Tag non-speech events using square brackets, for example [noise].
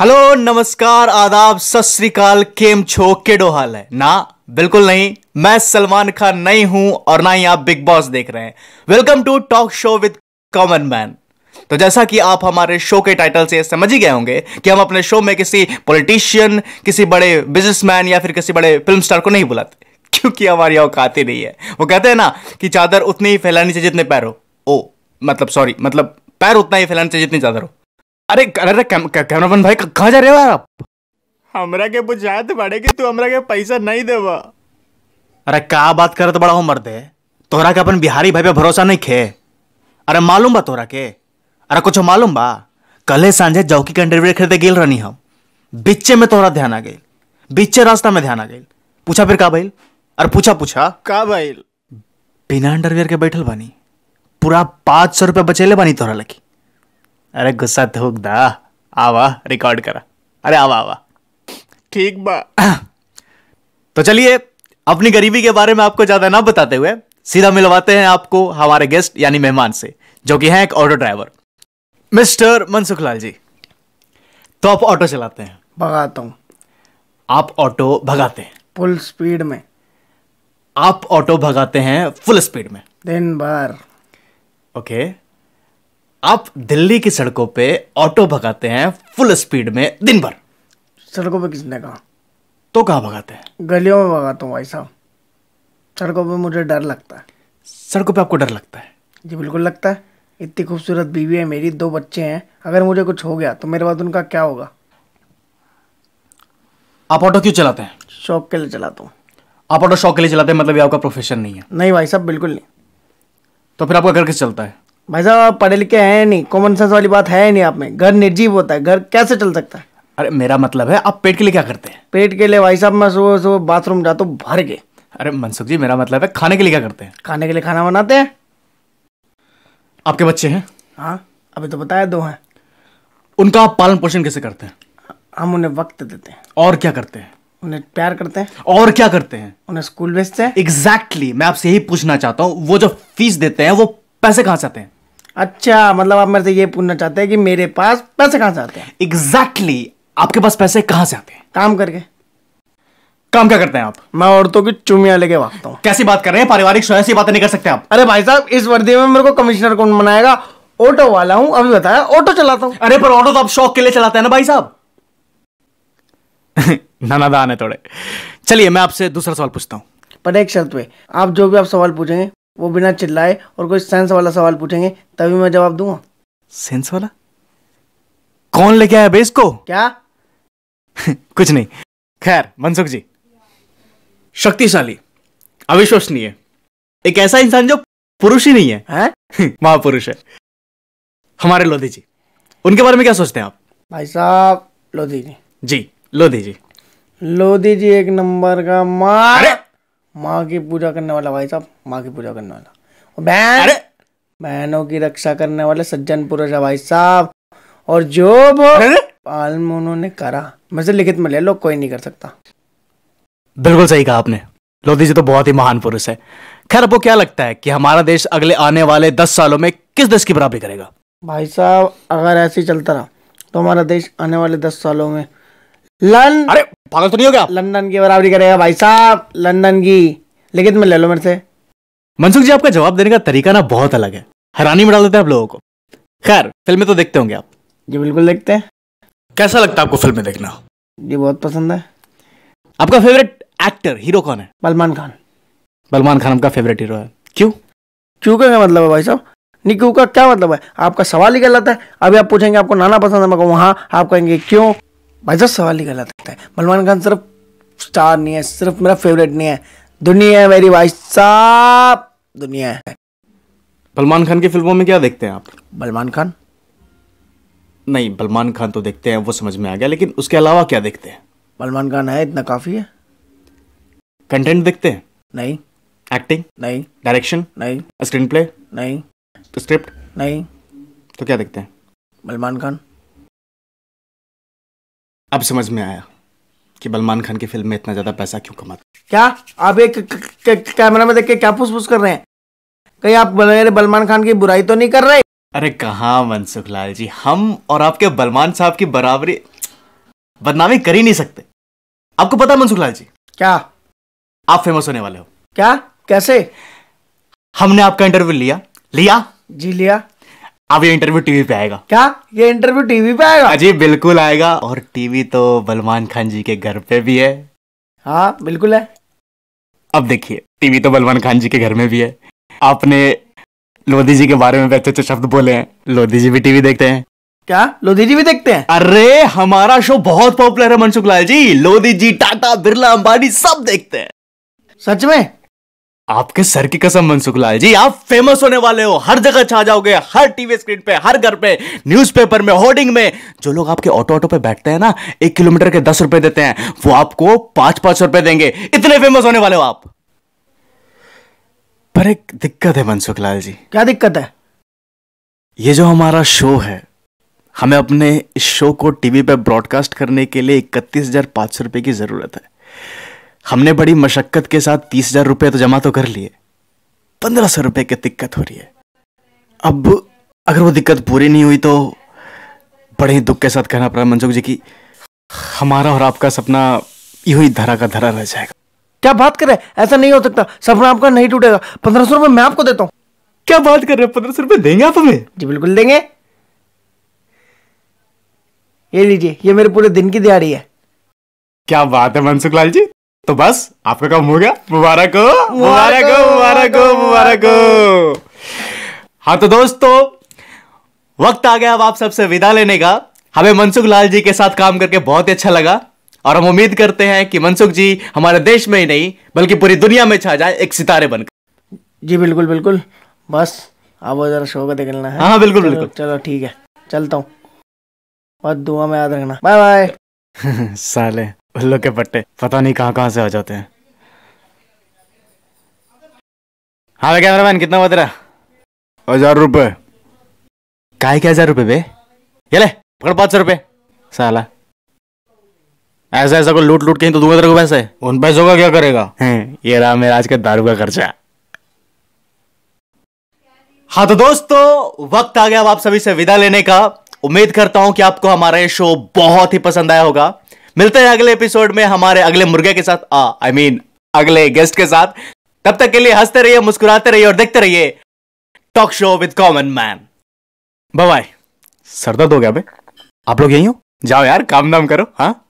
Hello नमस्कार आदाब सतरीकाल केम छो केडो हाल है ना बिल्कुल नहीं मैं सलमान खान नहीं हूं और ना ही आप बिग बॉस देख रहे हैं welcome to talk show with common man तो जैसा कि आप हमारे शो के टाइटल से समझ ही गए होंगे कि हम अपने शो में किसी पॉलिटिशियन किसी बड़े बिजनेसमैन या फिर किसी बड़े फिल्म स्टार को नहीं बुलाते क्योंकि हमारी औकात ही नहीं है वो कहते हैं ना कि चादर उतनी ही फैलानी चाहिए जितने पैर हो ओ मतलब सॉरी मतलब पैर उतना ही फैलानी चाहिए जितनी चादर हो अरे अरे कैमरामैन भाई कहाँ जा रहे हो आप हमरा के तो बड़े कि तू हमरा के पैसा नहीं देवा अरे का बात करत तो बड़ा हो मर्दे तोहरा के अपन बिहारी भाई पे भरोसा नहीं खे अरे मालूम बा तोहरा के अरे कुछ मालूम बा कल सांझे जौकी के अंडरवियर खरीदे गेल रहनी हम बिच्चे में तोहरा ध्यान आ गई बिच्चे रास्ता में ध्यान आ गई पूछा फिर का भाई अरे पूछा पूछा का भाई बिना अंडरवियर के बैठल बानी पूरा पाँच सौ रुपया बचेले बानी तोहरा लगी अरे गुस्सा थूक तो दा आवा रिकॉर्ड करा अरे आवा आवा ठीक बा [clears throat] तो चलिए अपनी गरीबी के बारे में आपको ज़्यादा ना बताते हुए सीधा मिलवाते हैं आपको हमारे गेस्ट यानी मेहमान से जो कि हैं एक auto driver mister Mansukh Lal ji तो आप ऑटो चलाते हैं भगाता हूं आप ऑटो भगाते हैं फुल स्पीड में आप ऑटो भगाते हैं फुल स्पीड में दिन भर ओके okay. आप दिल्ली की सड़कों पे ऑटो भगाते हैं फुल स्पीड में दिन भर सड़कों पे किसने कहा तो कहाँ भगाते हैं गलियों में भगाता हूँ भाई साहब सड़कों पे मुझे डर लगता है सड़कों पे आपको डर लगता है जी बिल्कुल लगता है इतनी खूबसूरत बीवी है मेरी दो बच्चे हैं अगर मुझे कुछ हो गया तो मेरे बाद उनका क्या होगा आप ऑटो क्यों चलाते हैं शौक के लिए चलाता हूँ आप ऑटो शौक के लिए चलाते हैं मतलब ये आपका प्रोफेशन नहीं है नहीं भाई साहब बिल्कुल नहीं तो फिर आपका घर कैसे चलता है भाई साहब आप पढ़े लिखे हैं नहीं कॉमन सेंस वाली बात है नहीं आप में घर निर्जीव होता है घर कैसे चल सकता है अरे मेरा मतलब है आप पेट के लिए क्या करते हैं पेट के लिए भाई साहब मैं सुबह सुबह बाथरूम जाता हूँ भर के अरे मनसुख जी मेरा मतलब है खाने के लिए क्या करते हैं खाने के लिए खाना बनाते हैं आपके बच्चे हैं हाँ अभी तो बताया दो हैं उनका आप पालन पोषण कैसे करते हैं हम उन्हें वक्त देते हैं और क्या करते हैं उन्हें प्यार करते हैं और क्या करते हैं उन्हें स्कूल भेजते हैं एग्जैक्टली exactly, मैं आपसे यही पूछना चाहता हूँ वो जो फीस देते हैं वो पैसे कहाँ से आते हैं अच्छा मतलब आप मेरे से ये पूछना चाहते हैं कि मेरे पास पैसे कहाँ से आते हैं एग्जैक्टली exactly, आपके पास पैसे कहाँ से आते हैं काम करके काम क्या करते हैं आप मैं औरतों की चुमिया लेके भागता हूँ कैसी बात कर रहे हैं पारिवारिक स्वयं से बातें नहीं कर सकते आप अरे भाई साहब इस वर्दी में मेरे को कमिश्नर कौन बनाएगा ऑटो वाला हूँ अभी बताया ऑटो चलाता हूँ अरे पर ऑटो तो आप शौक के लिए चलाते हैं ना भाई साहब [laughs] दान है थोड़े चलिए मैं आपसे दूसरा सवाल पूछता हूँ पर एक शर्त पे आप जो भी आप सवाल पूछेंगे वो बिना चिल्लाए और कोई सेंस वाला सवाल पूछेंगे तभी मैं जवाब दूंगा सेंस वाला कौन लेके आया बेस को [laughs] क्या कुछ नहीं खैर मनसुख जी शक्तिशाली अविश्वसनीय एक ऐसा इंसान जो पुरुष ही नहीं है, है? [laughs] महापुरुष है हमारे लोधी जी उनके बारे में क्या सोचते हैं आप भाई साहब लोधी जी जी लोधी जी लोधी जी एक नंबर का मार माँ की पूजा करने वाला भाई साहब माँ की पूजा करने वाला और बहन बहनों की रक्षा करने वाले सज्जन पुरुष है भाई साहब और जो वो पालन उन्होंने करा मैं लिखित में ले लो कोई नहीं कर सकता बिल्कुल सही कहा आपने लोधी जी तो बहुत ही महान पुरुष है खैर आपको क्या लगता है कि हमारा देश अगले आने वाले दस सालों में किस देश की बराबरी करेगा भाई साहब अगर ऐसे ही चलता रहा तो हमारा देश आने वाले दस सालों में लन अरे पागल तो नहीं हो गया लंदन की बराबरी करेगा भाई साहब लंदन की लेकिन मैं ले लो मेरे से मनसुख जी आपका जवाब देने का तरीका ना बहुत अलग है हैरानी में डाल देते हैं आप लोगों को खैर फिल्में तो देखते होंगे आप जी बिल्कुल देखते हैं कैसा लगता है आपको फिल्में देखना जी बहुत पसंद है आपका फेवरेट एक्टर हीरो कौन है बलमान खान बलमान खान आपका फेवरेट हीरो है क्यों क्यों का क्या मतलब है भाई साहब निकू का क्या मतलब है आपका सवाल ही गलत है अभी आप पूछेंगे आपको नाना पसंद है मैं कहूँ हाँ आप कहेंगे क्यों भाई साहब सवाल ही गलत है मलमान खान सिर्फ स्टार नहीं है सिर्फ मेरा फेवरेट नहीं है दुनिया है मेरी भाई साहब दुनिया है बलमान खान की फिल्मों में क्या देखते हैं आप बलमान खान नहीं बलमान खान तो देखते हैं वो समझ में आ गया लेकिन उसके अलावा क्या देखते हैं बलमान खान है इतना काफ़ी है कंटेंट देखते हैं नहीं एक्टिंग नहीं डायरेक्शन नहीं स्क्रीन प्ले नहीं स्क्रिप्ट नहीं तो क्या देखते हैं बलमान खान अब समझ में आया कि बलमान खान की फिल्म में इतना ज्यादा पैसा क्यों कमाते क्या आप एक कैमरा में देख के क्या फूस पूछ कर रहे हैं कहीं आप बलमान खान की बुराई तो नहीं कर रहे अरे कहा मनसुख लाल जी हम और आपके बलमान साहब की बराबरी बदनामी कर ही नहीं सकते आपको पता है मनसुख लाल जी क्या आप फेमस होने वाले हो क्या कैसे हमने आपका इंटरव्यू लिया लिया जी लिया अब ये इंटरव्यू टीवी पे आएगा क्या ये इंटरव्यू टीवी पे आएगा हाँ जी बिल्कुल आएगा और टीवी तो बलमान खान जी के घर पे भी है हाँ बिल्कुल है अब देखिए टीवी तो बलमान खान जी के घर में भी है आपने लोधी जी के बारे में अच्छे अच्छे शब्द बोले हैं लोधी जी भी टीवी देखते हैं क्या लोधी जी भी देखते हैं अरे हमारा शो बहुत पॉपुलर है मनसुख लाल जी लोधी जी टाटा बिरला अंबानी सब देखते हैं सच में आपके सर की कसम मनसुख लाल जी आप फेमस होने वाले हो हर जगह छा जाओगे हर टीवी स्क्रीन पे हर घर पे न्यूज़पेपर में होर्डिंग में जो लोग आपके ऑटो ऑटो पे बैठते हैं ना एक किलोमीटर के दस रुपए देते हैं वो आपको पांच पांच रुपए देंगे इतने फेमस होने वाले हो आप पर एक दिक्कत है मनसुख लाल जी क्या दिक्कत है ये जो हमारा शो है हमें अपने इस शो को टीवी पर ब्रॉडकास्ट करने के लिए इकतीस हजार पांच सौ रुपए की ज़रूरत है हमने बड़ी मशक्कत के साथ तीस हजार रुपये तो जमा तो कर लिए पंद्रह सौ रुपये की दिक्कत हो रही है अब अगर वो दिक्कत पूरी नहीं हुई तो बड़े ही दुख के साथ कहना पड़ा मनसुख जी की हमारा और आपका सपना यू ही धरा का धरा रह जाएगा क्या बात कर रहे हैं ऐसा नहीं हो सकता सपना आपका नहीं टूटेगा पंद्रह सौ रुपये मैं आपको देता हूँ क्या बात कर रहे हैं पंद्रह सौ रुपये देंगे आप हमें जी बिल्कुल देंगे ये लीजिए ये मेरे पूरे दिन की दिहाड़ी है क्या बात है मनसुख लाल जी तो बस आपका काम हो गया मुबारक हो मुबारक हो मुबारक हो मुबारक हो हाँ तो दोस्तों वक्त आ गया अब आप सबसे विदा लेने का हमें मनसुख लाल जी के साथ काम करके बहुत ही अच्छा लगा और हम उम्मीद करते हैं कि मनसुख जी हमारे देश में ही नहीं बल्कि पूरी दुनिया में छा जाए एक सितारे बनकर जी बिल्कुल बिल्कुल बस आप जरा शो को निकलना है हाँ, हाँ बिल्कुल बिल्कुल चलो ठीक है चलता हूँ बहुत दुआ में याद रखना बाय बाय [laughs] साले उल्लू के पट्टे पता नहीं कहाँ कहाँ से आ जाते हैं हाँ भाई कैमरा मैन कितना हुआ हजार रुपये काय के हजार रुपये बे ये ले पकड़ पाँच सौ रुपये साला ऐसा ऐसा को लूट लूट कहीं तो दूंगा तेरे को पैसे उन पैसों का क्या करेगा ये रहा मेरा आज का दारू का खर्चा हाँ तो दोस्तों वक्त आ गया अब आप सभी से विदा लेने का उम्मीद करता हूं कि आपको हमारा ये शो बहुत ही पसंद आया होगा मिलते हैं अगले एपिसोड में हमारे अगले मुर्गे के साथ आई I मीन mean, अगले गेस्ट के साथ तब तक के लिए हंसते रहिए मुस्कुराते रहिए और देखते रहिए talk show with common man bye सरदर्द हो गया भाई आप लोग यही हो जाओ यार काम दाम करो हाँ